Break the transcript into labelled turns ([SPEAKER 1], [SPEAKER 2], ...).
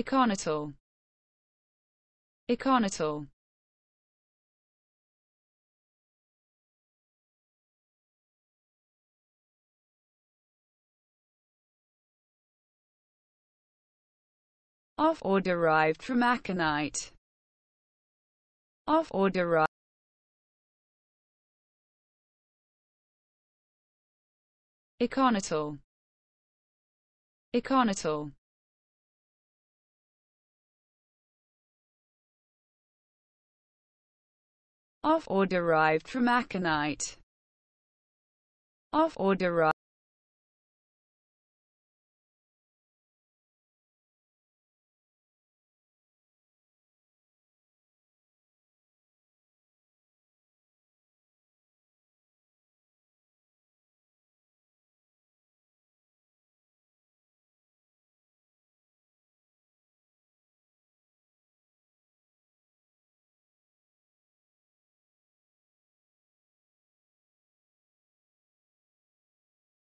[SPEAKER 1] Econotal Econotal of or derived from aconite of or derived Econotal Econotal of or derived from aconite, of or derived